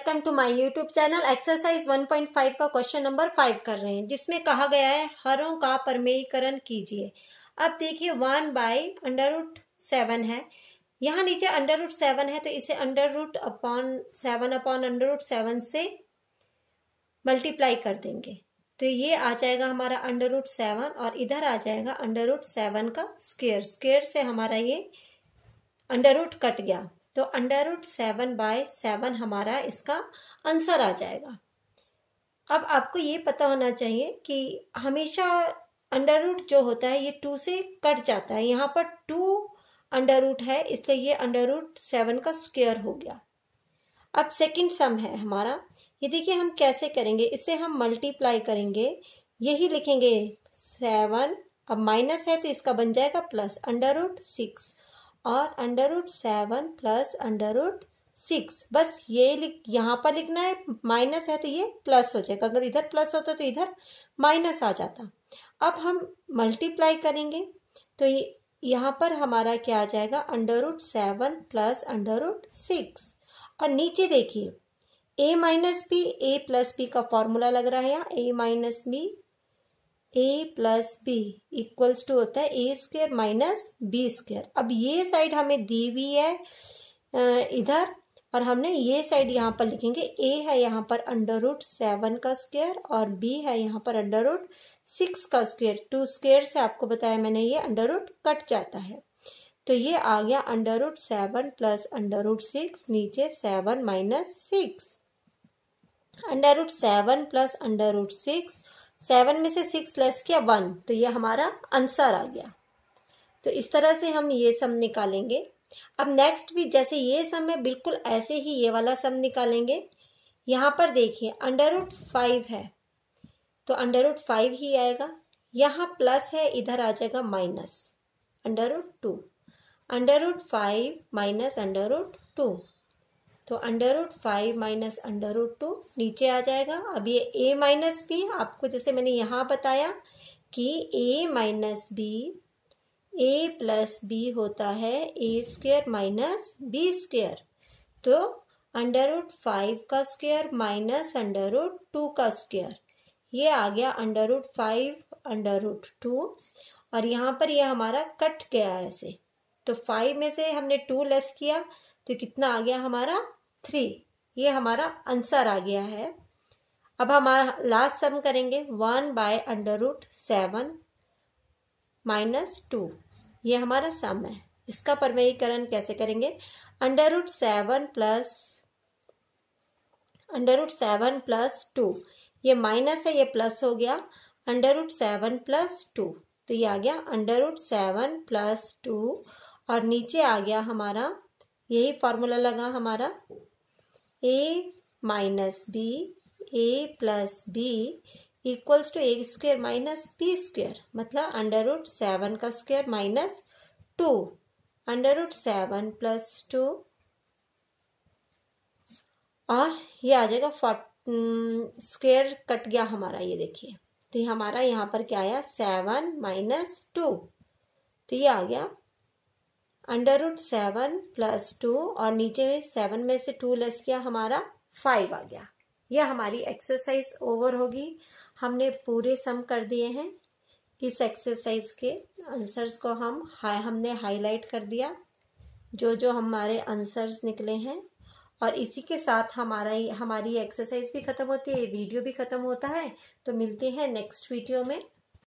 welcome to my YouTube channel exercise 1.5 का question number five कर रहे हैं जिसमें कहा गया है हरों का परमेयीकरण कीजिए अब देखिए one by under root seven है यहाँ नीचे अंडर रूट सेवन है तो इसे under root upon seven upon under root seven से मल्टीप्लाई कर देंगे तो ये आ जाएगा हमारा अंडर रूट सेवन और इधर आ जाएगा अंडर रूट सेवन का स्क्वेयर स्क्वेयर से हमारा ये अंडर रूट कट गया तो under root seven by seven हमारा इसका आंसर आ जाएगा अब आपको ये पता होना चाहिए कि हमेशा अंडर रूट जो होता है ये टू से कट जाता है यहाँ पर टू अंडर रूट है इसलिए ये अंडर रूट सेवन का स्क्वेयर हो गया अब सेकंड सम है हमारा ये देखिए हम कैसे करेंगे इसे हम मल्टीप्लाई करेंगे यही लिखेंगे सेवन अब माइनस है तो इसका बन जाएगा प्लस अंडर रूट सिक्स और under root seven plus under root six बस ये लिख यहाँ पर लिखना है माइनस है तो ये प्लस हो जाएगा अगर इधर प्लस होता तो इधर माइनस आ जाता अब हम मल्टीप्लाई करेंगे तो ये यहाँ पर हमारा क्या आ जाएगा under root seven plus under root six और नीचे देखिए A minus B A plus B का फॉर्मूला लग रहा है यहाँ A minus B A plus B equals to होता है A square minus B square अब ये साइड हमें दी हुई है इधर और हमने ये साइड यहाँ पर लिखेंगे ए है यहाँ पर अंडर रूट सेवन का स्क्वेयर और बी है यहाँ पर अंडर रूट सिक्स का स्क्वेयर टू स्क्वेयर से आपको बताया मैंने ये अंडर रूट कट जाता है तो ये आ गया under root seven plus under root six नीचे seven minus six under root seven plus under root six seven में से सिक्स लेस किया वन तो ये हमारा आंसर आ गया तो इस तरह से हम ये सम निकालेंगे अब नेक्स्ट भी जैसे ये सम है बिल्कुल ऐसे ही ये वाला सम निकालेंगे यहाँ पर देखिए अंडर रूट फाइव है तो अंडर रूट फाइव ही आएगा यहाँ प्लस है इधर आ जाएगा minus under root two under root five minus under root two तो under root five minus under root two नीचे आ जाएगा अब ये ए माइनस बी आपको जैसे मैंने यहाँ बताया कि A minus B A plus B होता है A square minus B square तो अंडर रूट फाइव का square minus under root two का स्क्वेयर ये आ गया under root five under root two और यहाँ पर ये हमारा कट गया ऐसे तो फाइव में से हमने टू लेस किया तो कितना आ गया हमारा थ्री ये हमारा आंसर आ गया है अब हमारा लास्ट सम करेंगे one by under root seven minus two ये हमारा सम है इसका परमयीकरण कैसे करेंगे under root seven plus under root seven plus two ये माइनस है ये प्लस हो गया under root seven plus two तो ये आ गया under root seven plus two और नीचे आ गया हमारा यही फॉर्मूला लगा हमारा A minus B A plus B equals to A square minus B square मतलब अंडर रूट सेवन का square minus two under root seven plus two और ये आ जाएगा फोर्ट स्क्वेयर mm, कट गया हमारा ये देखिए तो ये हमारा यहाँ पर क्या आया सेवन माइनस टू तो ये आ गया under root seven plus two और नीचे में सेवन में से टू लेस किया हमारा फाइव आ गया यह हमारी एक्सरसाइज ओवर होगी हमने पूरे सम कर दिए हैं इस एक्सरसाइज के आंसर्स को हम हाई हमने हाईलाइट कर दिया जो जो हमारे आंसर्स निकले हैं और इसी के साथ हमारा हमारी एक्सरसाइज भी खत्म होती है वीडियो भी खत्म होता है तो मिलते हैं नेक्स्ट वीडियो में